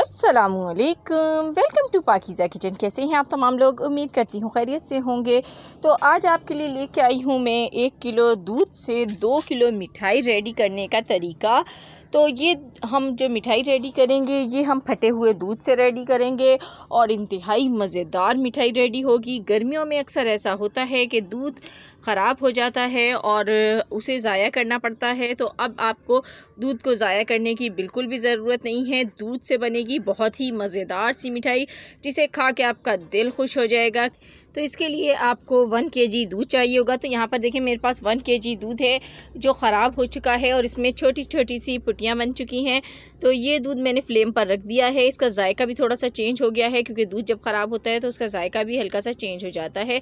असलकम welcome to पाकिज़ा kitchen कैसे हैं आप तमाम लोग उम्मीद करती हूँ खैरियत से होंगे तो आज आपके लिए लेके आई हूँ मैं एक किलो दूध से दो किलो मिठाई रेडी करने का तरीका तो ये हम जो मिठाई रेडी करेंगे ये हम फटे हुए दूध से रेडी करेंगे और इंतहाई मज़ेदार मिठाई रेडी होगी गर्मियों में अक्सर ऐसा होता है कि दूध ख़राब हो जाता है और उसे ज़ाया करना पड़ता है तो अब आपको दूध को ज़ाया करने की बिल्कुल भी ज़रूरत नहीं है दूध से बनेगी बहुत ही मज़ेदार सी मिठाई जिसे खा के आपका दिल खुश हो जाएगा तो इसके लिए आपको वन के जी दूध चाहिए होगा तो यहाँ पर देखिए मेरे पास वन के जी दूध है जो ख़राब हो चुका है और इसमें छोटी छोटी सी पुटियाँ बन चुकी हैं तो ये दूध मैंने फ्लेम पर रख दिया है इसका जायका भी थोड़ा सा चेंज हो गया है क्योंकि दूध जब ख़राब होता है तो उसका जायका भी हल्का सा चेंज हो जाता है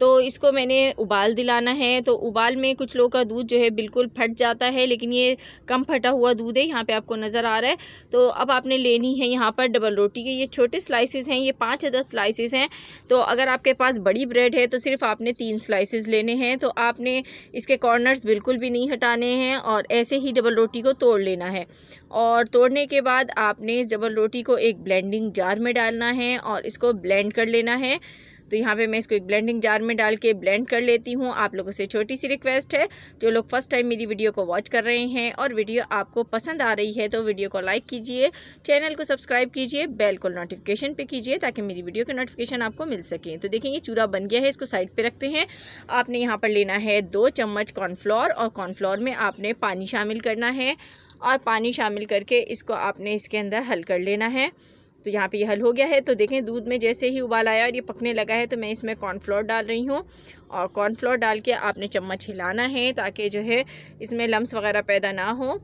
तो इसको मैंने उबाल दिलाना है तो उबाल में कुछ लोगों का दूध जो है बिल्कुल फट जाता है लेकिन ये कम फटा हुआ दूध है यहाँ पे आपको नज़र आ रहा है तो अब आपने लेनी है यहाँ पर डबल रोटी के ये छोटे स्लाइसिस हैं ये पाँच या दस स्लाइसिस हैं तो अगर आपके पास बड़ी ब्रेड है तो सिर्फ आपने तीन स्लाइसिस लेने हैं तो आपने इसके कॉर्नर्स बिल्कुल भी नहीं हटाने हैं और ऐसे ही डबल रोटी को तोड़ लेना है और तोड़ने के बाद आपने इस डबल रोटी को एक ब्लेंडिंग जार में डालना है और इसको ब्लेंड कर लेना है तो यहाँ पे मैं इसको एक ब्लेंडिंग जार में डाल के ब्लेंड कर लेती हूँ आप लोगों से छोटी सी रिक्वेस्ट है जो लोग फर्स्ट टाइम मेरी वीडियो को वॉच कर रहे हैं और वीडियो आपको पसंद आ रही है तो वीडियो को लाइक कीजिए चैनल को सब्सक्राइब कीजिए बेल को नोटिफिकेशन पर कीजिए ताकि मेरी वीडियो के नोटिफिकेशन आपको मिल सकें तो देखिए ये चूरा बन गया है इसको साइड पर रखते हैं आपने यहाँ पर लेना है दो चम्मच कॉर्नफ्लोर और कॉर्नफ्लोर में आपने पानी शामिल करना है और पानी शामिल करके इसको आपने इसके अंदर हल कर लेना है तो यहाँ पे ये हल हो गया है तो देखें दूध में जैसे ही उबाल आया और ये पकने लगा है तो मैं इसमें कॉर्नफ्लोर डाल रही हूँ और कॉर्नफ्लोर डाल के आपने चम्मच हिलाना है ताकि जो है इसमें लम्स वगैरह पैदा ना हो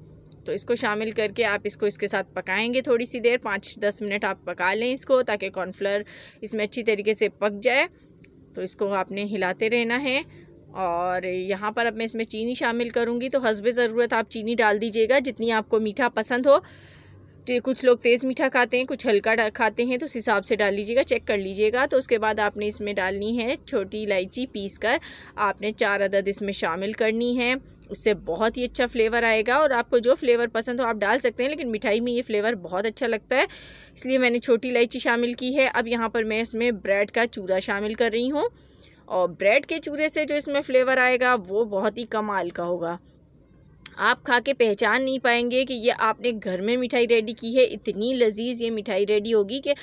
तो इसको शामिल करके आप इसको इसके साथ पकाएंगे थोड़ी सी देर पाँच दस मिनट आप पका लें इसको ताकि कॉर्नफ्लोर इसमें अच्छी तरीके से पक जाए तो इसको आपने हिलाते रहना है और यहाँ पर अब मैं इसमें चीनी शामिल करूँगी तो हसब ज़रूरत आप चीनी डाल दीजिएगा जितनी आपको मीठा पसंद हो कुछ लोग तेज़ मीठा खाते हैं कुछ हल्का खाते हैं तो उस हिसाब से डाल लीजिएगा चेक कर लीजिएगा तो उसके बाद आपने इसमें डालनी है छोटी इलायची पीस कर आपने चार अदद इसमें शामिल करनी है उससे बहुत ही अच्छा फ्लेवर आएगा और आपको जो फ्लेवर पसंद हो आप डाल सकते हैं लेकिन मिठाई में ये फ्लेवर बहुत अच्छा लगता है इसलिए मैंने छोटी इलायची शामिल की है अब यहाँ पर मैं इसमें ब्रेड का चूरा शामिल कर रही हूँ और ब्रेड के चूरे से जो इसमें फ्लेवर आएगा वो बहुत ही कमाल का होगा आप खा के पहचान नहीं पाएंगे कि ये आपने घर में मिठाई रेडी की है इतनी लजीज ये मिठाई रेडी होगी कि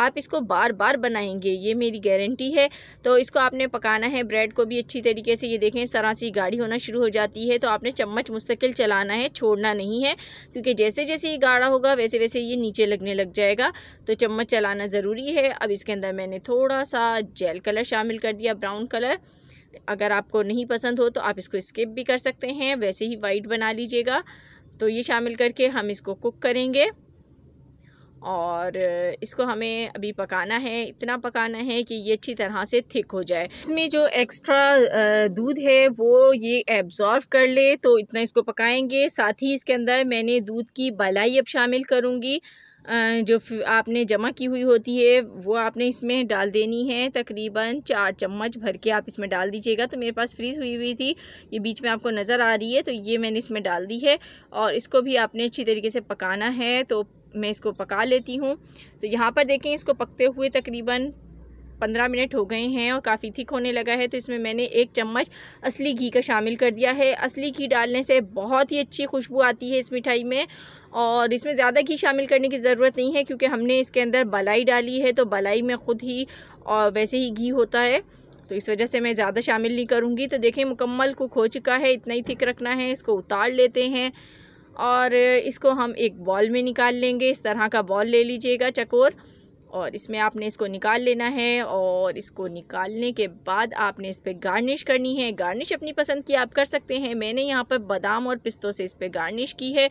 आप इसको बार बार बनाएंगे ये मेरी गारंटी है तो इसको आपने पकाना है ब्रेड को भी अच्छी तरीके से ये देखें इस तरह से गाढ़ी होना शुरू हो जाती है तो आपने चम्मच मुस्तकिल चलाना है छोड़ना नहीं है क्योंकि जैसे जैसे ये गाढ़ा होगा वैसे वैसे ये नीचे लगने लग जाएगा तो चम्मच चलाना ज़रूरी है अब इसके अंदर मैंने थोड़ा सा जेल कलर शामिल कर दिया ब्राउन कलर अगर आपको नहीं पसंद हो तो आप इसको स्किप भी कर सकते हैं वैसे ही वाइट बना लीजिएगा तो ये शामिल करके हम इसको कुक करेंगे और इसको हमें अभी पकाना है इतना पकाना है कि ये अच्छी तरह से थिक हो जाए इसमें जो एक्स्ट्रा दूध है वो ये एब्ज़ॉर्व कर ले तो इतना इसको पकाएंगे साथ ही इसके अंदर मैंने दूध की बलाई अब शामिल करूँगी जो आपने जमा की हुई होती है वो आपने इसमें डाल देनी है तकरीबन चार चम्मच भर के आप इसमें डाल दीजिएगा तो मेरे पास फ्रीज़ हुई हुई थी ये बीच में आपको नज़र आ रही है तो ये मैंने इसमें डाल दी है और इसको भी आपने अच्छी तरीके से पकाना है तो मैं इसको पका लेती हूँ तो यहाँ पर देखें इसको पकते हुए तकरीबन पंद्रह मिनट हो गए हैं और काफ़ी थिक होने लगा है तो इसमें मैंने एक चम्मच असली घी का शामिल कर दिया है असली घी डालने से बहुत ही अच्छी खुशबू आती है इस मिठाई में और इसमें ज़्यादा घी शामिल करने की ज़रूरत नहीं है क्योंकि हमने इसके अंदर बलाई डाली है तो बलाई में ख़ुद ही और वैसे ही घी होता है तो इस वजह से मैं ज़्यादा शामिल नहीं करूँगी तो देखें मुकम्मल कुक हो चुका है इतना ही थिक रखना है इसको उतार लेते हैं और इसको हम एक बॉल में निकाल लेंगे इस तरह का बॉल ले लीजिएगा चकोर और इसमें आपने इसको निकाल लेना है और इसको निकालने के बाद आपने इस पर गार्निश करनी है गार्निश अपनी पसंद की आप कर सकते हैं मैंने यहाँ पर बादाम और पिस्तों से इस पर गार्निश की है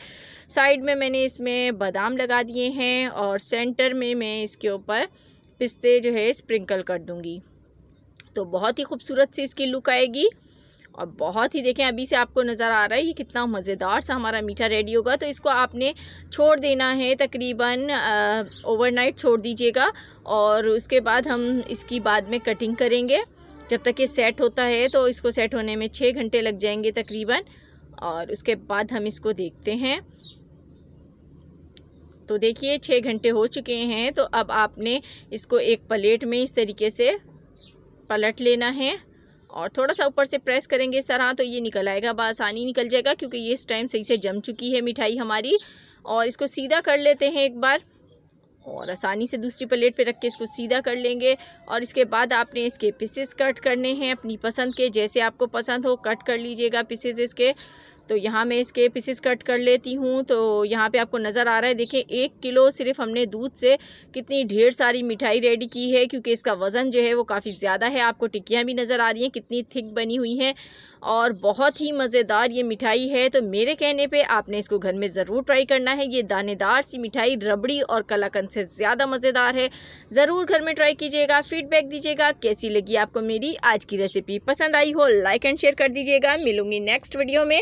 साइड में मैंने इसमें बादाम लगा दिए हैं और सेंटर में मैं इसके ऊपर पिस्ते जो है स्प्रिंकल कर दूँगी तो बहुत ही खूबसूरत सी इसकी लुक आएगी और बहुत ही देखें अभी से आपको नज़र आ रहा है ये कितना मज़ेदार सा हमारा मीठा रेडी होगा तो इसको आपने छोड़ देना है तकरीबन ओवरनाइट छोड़ दीजिएगा और उसके बाद हम इसकी बाद में कटिंग करेंगे जब तक ये सेट होता है तो इसको सेट होने में छः घंटे लग जाएंगे तकरीबन और उसके बाद हम इसको देखते हैं तो देखिए छः घंटे हो चुके हैं तो अब आपने इसको एक प्लेट में इस तरीके से पलट लेना है और थोड़ा सा ऊपर से प्रेस करेंगे इस तरह तो ये निकल आएगा बसानी निकल जाएगा क्योंकि ये इस टाइम सही से जम चुकी है मिठाई हमारी और इसको सीधा कर लेते हैं एक बार और आसानी से दूसरी प्लेट पे रख के इसको सीधा कर लेंगे और इसके बाद आपने इसके पीसेस कट करने हैं अपनी पसंद के जैसे आपको पसंद हो कट कर लीजिएगा पीसेस इसके तो यहाँ मैं इसके पीसेस कट कर लेती हूँ तो यहाँ पे आपको नज़र आ रहा है देखिए एक किलो सिर्फ हमने दूध से कितनी ढेर सारी मिठाई रेडी की है क्योंकि इसका वज़न जो है वो काफ़ी ज़्यादा है आपको टिक्कियाँ भी नज़र आ रही हैं कितनी थिक बनी हुई हैं और बहुत ही मज़ेदार ये मिठाई है तो मेरे कहने पे आपने इसको घर में ज़रूर ट्राई करना है ये दानेदार सी मिठाई रबड़ी और कलाकंद से ज़्यादा मज़ेदार है ज़रूर घर में ट्राई कीजिएगा फीडबैक दीजिएगा कैसी लगी आपको मेरी आज की रेसिपी पसंद आई हो लाइक एंड शेयर कर दीजिएगा मिलूंगी नेक्स्ट वीडियो में